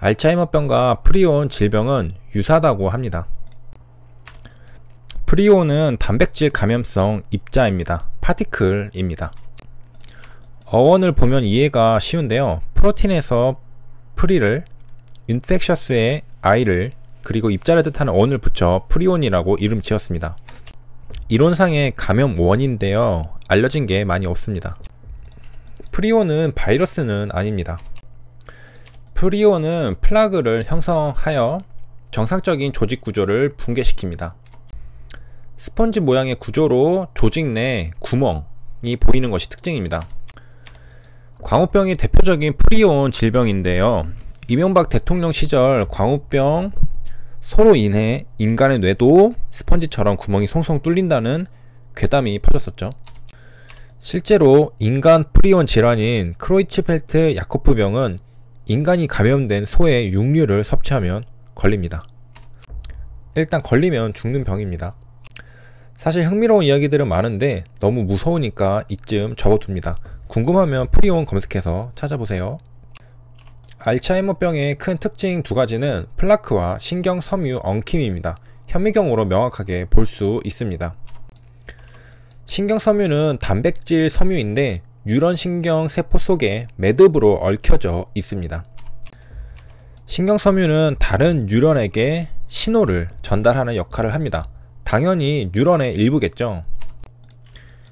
알츠하이머병과 프리온 질병은 유사하다고 합니다. 프리온은 단백질 감염성 입자입니다. 파티클입니다. 어원을 보면 이해가 쉬운데요. 프로틴에서 프리를, 인펙셔스의 이를 그리고 입자를 뜻하는 원을 붙여 프리온이라고 이름 지었습니다. 이론상의 감염 원인데요. 알려진 게 많이 없습니다. 프리온은 바이러스는 아닙니다. 프리온은 플라그를 형성하여 정상적인 조직 구조를 붕괴시킵니다. 스펀지 모양의 구조로 조직 내 구멍이 보이는 것이 특징입니다. 광우병이 대표적인 프리온 질병인데요. 이명박 대통령 시절 광우병 소로 인해 인간의 뇌도 스펀지처럼 구멍이 송송 뚫린다는 괴담이 퍼졌었죠. 실제로 인간 프리온 질환인 크로이츠펠트 야코프병은 인간이 감염된 소의 육류를 섭취하면 걸립니다. 일단 걸리면 죽는 병입니다. 사실 흥미로운 이야기들은 많은데 너무 무서우니까 이쯤 접어둡니다. 궁금하면 프리온 검색해서 찾아보세요. 알츠하이머병의 큰 특징 두 가지는 플라크와 신경 섬유 엉킴입니다. 현미경으로 명확하게 볼 수 있습니다. 신경 섬유는 단백질 섬유인데 뉴런신경 세포 속에 매듭으로 얽혀져 있습니다. 신경섬유는 다른 뉴런에게 신호를 전달하는 역할을 합니다. 당연히 뉴런의 일부겠죠.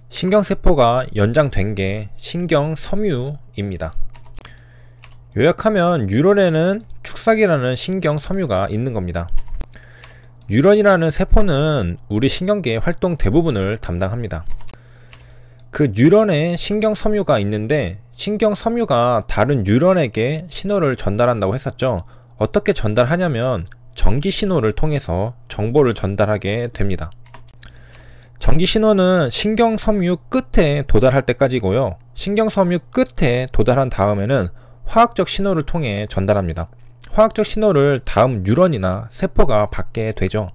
신경세포가 연장된 게 신경섬유입니다. 요약하면 뉴런에는 축삭이라는 신경섬유가 있는 겁니다. 뉴런이라는 세포는 우리 신경계의 활동 대부분을 담당합니다. 그 뉴런에 신경 섬유가 있는데 신경 섬유가 다른 뉴런에게 신호를 전달한다고 했었죠. 어떻게 전달하냐면 전기 신호를 통해서 정보를 전달하게 됩니다. 전기 신호는 신경 섬유 끝에 도달할 때까지고요. 신경 섬유 끝에 도달한 다음에는 화학적 신호를 통해 전달합니다. 화학적 신호를 다음 뉴런이나 세포가 받게 되죠.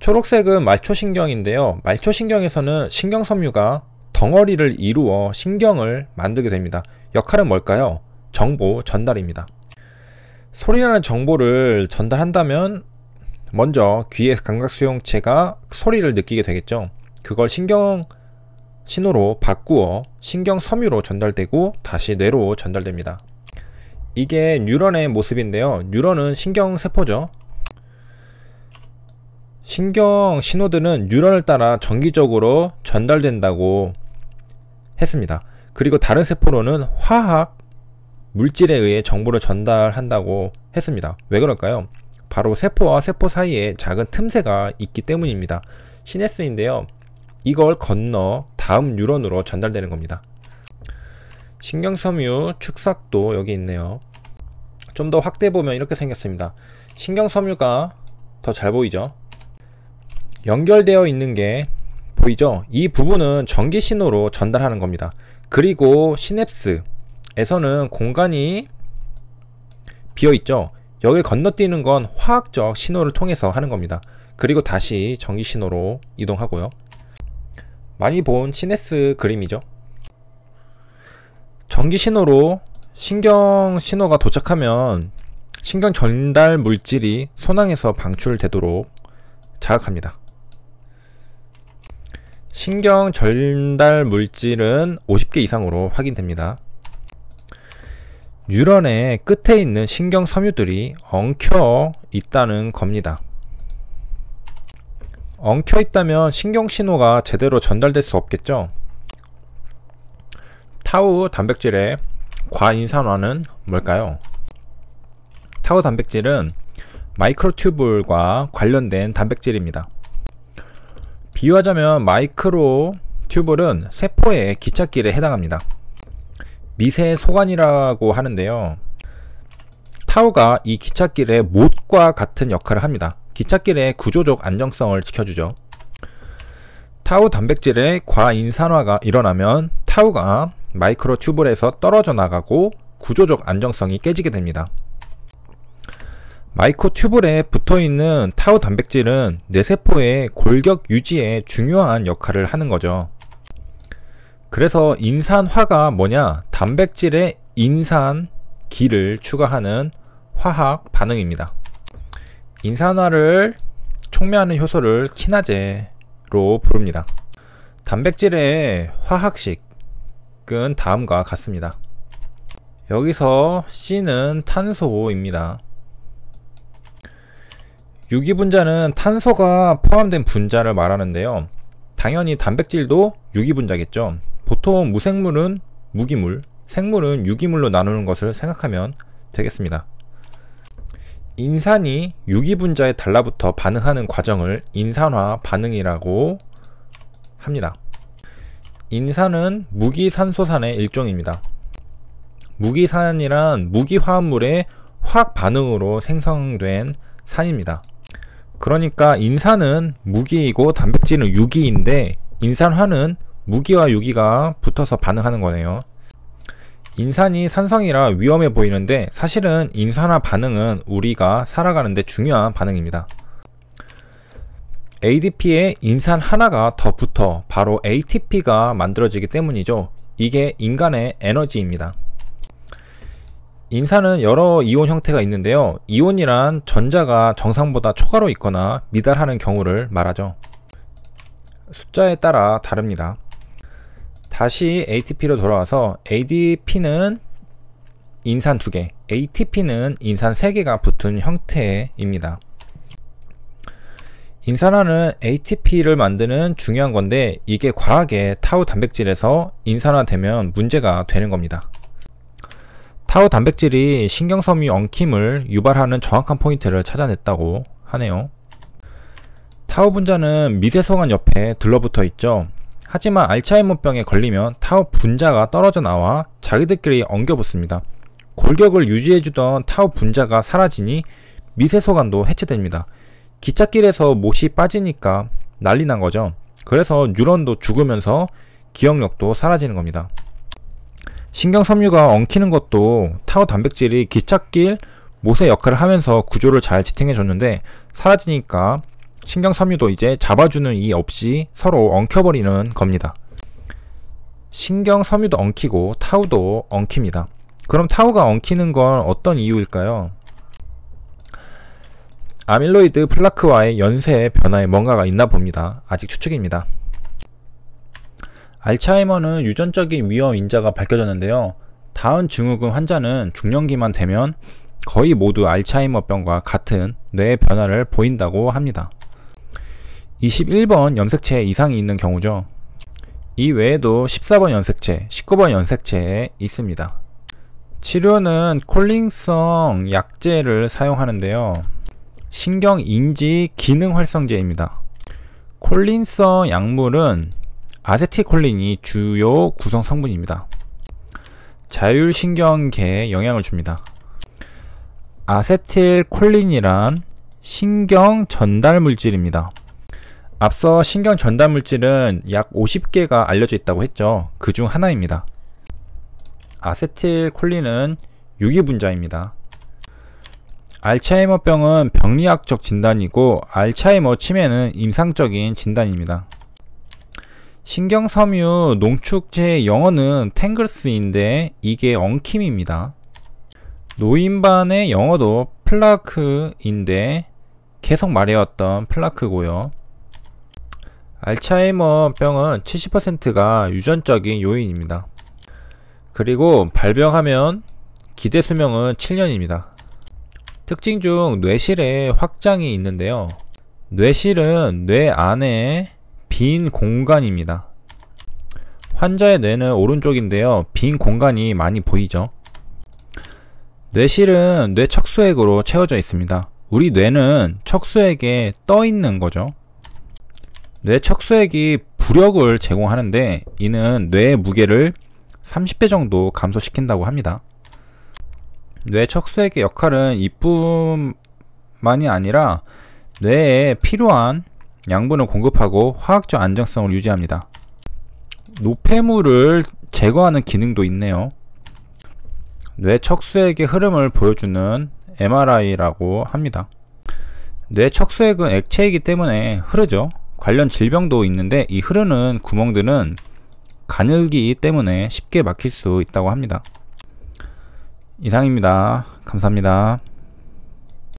초록색은 말초신경인데요. 말초신경에서는 신경섬유가 덩어리를 이루어 신경을 만들게 됩니다. 역할은 뭘까요? 정보 전달입니다. 소리라는 정보를 전달한다면 먼저 귀의 감각 수용체가 소리를 느끼게 되겠죠. 그걸 신경 신호로 바꾸어 신경 섬유로 전달되고 다시 뇌로 전달됩니다. 이게 뉴런의 모습인데요. 뉴런은 신경 세포죠. 신경 신호들은 뉴런을 따라 정기적으로 전달된다고 했습니다. 그리고 다른 세포로는 화학 물질에 의해 정보를 전달한다고 했습니다. 왜 그럴까요? 바로 세포와 세포 사이에 작은 틈새가 있기 때문입니다. 시네스인데요. 이걸 건너 다음 뉴런으로 전달되는 겁니다. 신경섬유 축삭도 여기 있네요. 좀 더 확대해 보면 이렇게 생겼습니다. 신경섬유가 더 잘 보이죠? 연결되어 있는 게 보이죠? 이 부분은 전기 신호로 전달하는 겁니다. 그리고 시냅스에서는 공간이 비어 있죠? 여기 건너뛰는 건 화학적 신호를 통해서 하는 겁니다. 그리고 다시 전기 신호로 이동하고요. 많이 본시냅스 그림이죠. 전기 신호로 신경 신호가 도착하면 신경 전달 물질이 소낭에서 방출되도록 자극합니다. 신경 전달 물질은 50개 이상으로 확인됩니다. 뉴런의 끝에 있는 신경 섬유들이 엉켜 있다는 겁니다. 엉켜 있다면 신경 신호가 제대로 전달될 수 없겠죠. 타우 단백질의 과인산화는 뭘까요? 타우 단백질은 마이크로튜블과 관련된 단백질입니다. 비유하자면 마이크로 튜블은 세포의 기찻길에 해당합니다. 미세 소관이라고 하는데요. 타우가 이 기찻길의 못과 같은 역할을 합니다. 기찻길의 구조적 안정성을 지켜주죠. 타우 단백질의 과인산화가 일어나면 타우가 마이크로 튜블에서 떨어져 나가고 구조적 안정성이 깨지게 됩니다. 마이코튜블에 붙어있는 타우 단백질은 뇌세포의 골격 유지에 중요한 역할을 하는 거죠. 그래서 인산화가 뭐냐? 단백질에 인산, 기를 추가하는 화학 반응입니다. 인산화를 촉매하는 효소를 키나제로 부릅니다. 단백질의 화학식은 다음과 같습니다. 여기서 C는 탄소입니다. 유기분자는 탄소가 포함된 분자를 말하는데요. 당연히 단백질도 유기분자겠죠. 보통 무생물은 무기물, 생물은 유기물로 나누는 것을 생각하면 되겠습니다. 인산이 유기분자에 달라붙어 반응하는 과정을 인산화 반응이라고 합니다. 인산은 무기산소산의 일종입니다. 무기산이란 무기화합물의 화학 반응으로 생성된 산입니다. 그러니까 인산은 무기이고 단백질은 유기인데 인산화는 무기와 유기가 붙어서 반응하는 거네요. 인산이 산성이라 위험해 보이는데 사실은 인산화 반응은 우리가 살아가는데 중요한 반응입니다. ADP에 인산 하나가 더 붙어 바로 ATP가 만들어지기 때문이죠. 이게 인간의 에너지입니다. 인산은 여러 이온 형태가 있는데요. 이온이란 전자가 정상보다 초과로 있거나 미달하는 경우를 말하죠. 숫자에 따라 다릅니다. 다시 ATP로 돌아와서 ADP는 인산 2개, ATP는 인산 3개가 붙은 형태입니다. 인산화는 ATP를 만드는 중요한 건데 이게 과하게 타우 단백질에서 인산화되면 문제가 되는 겁니다. 타우 단백질이 신경섬유 엉킴을 유발하는 정확한 포인트를 찾아냈다고 하네요. 타우 분자는 미세소관 옆에 들러붙어 있죠. 하지만 알츠하이머병에 걸리면 타우 분자가 떨어져 나와 자기들끼리 엉겨붙습니다. 골격을 유지해주던 타우 분자가 사라지니 미세소관도 해체됩니다. 기찻길에서 못이 빠지니까 난리 난 거죠. 그래서 뉴런도 죽으면서 기억력도 사라지는 겁니다. 신경섬유가 엉키는 것도 타워 단백질이 기찻길 못의 역할을 하면서 구조를 잘 지탱해 줬는데 사라지니까 신경섬유도 이제 잡아주는 이 없이 서로 엉켜버리는 겁니다. 신경섬유도 엉키고 타우도 엉킵니다. 그럼 타우가 엉키는 건 어떤 이유일까요? 아밀로이드 플라크와의 연쇄 변화에 뭔가가 있나 봅니다. 아직 추측입니다. 알츠하이머는 유전적인 위험 인자가 밝혀졌는데요. 다운 증후군 환자는 중년기만 되면 거의 모두 알츠하이머병과 같은 뇌의 변화를 보인다고 합니다. 21번 염색체 이상이 있는 경우죠. 이 외에도 14번 염색체, 19번 염색체에 있습니다. 치료는 콜링성 약제를 사용하는데요. 신경인지 기능활성제입니다. 콜린성 약물은 아세틸콜린이 주요 구성 성분입니다. 자율신경계에 영향을 줍니다. 아세틸콜린이란 신경 전달 물질입니다. 앞서 신경 전달 물질은 약 50개가 알려져 있다고 했죠. 그 중 하나입니다. 아세틸콜린은 유기분자입니다. 알츠하이머병은 병리학적 진단이고 알츠하이머 치매는 임상적인 진단입니다. 신경섬유 농축제 영어는 탱글스인데 이게 엉킴입니다. 노인반의 영어도 플라크인데 계속 말해왔던 플라크고요. 알츠하이머 병은 70%가 유전적인 요인입니다. 그리고 발병하면 기대 수명은 7년입니다. 특징 중뇌실에 확장이 있는데요. 뇌실은 뇌 안에 빈 공간입니다. 환자의 뇌는 오른쪽인데요. 빈 공간이 많이 보이죠. 뇌실은 뇌 척수액으로 채워져 있습니다. 우리 뇌는 척수액에 떠 있는 거죠. 뇌 척수액이 부력을 제공하는데 이는 뇌의 무게를 30배 정도 감소시킨다고 합니다. 뇌 척수액의 역할은 이뿐만이 아니라 뇌에 필요한 양분을 공급하고 화학적 안정성을 유지합니다. 노폐물을 제거하는 기능도 있네요. 뇌 척수액의 흐름을 보여주는 MRI라고 합니다. 뇌 척수액은 액체이기 때문에 흐르죠. 관련 질병도 있는데 이 흐르는 구멍들은 가늘기 때문에 쉽게 막힐 수 있다고 합니다. 이상입니다. 감사합니다.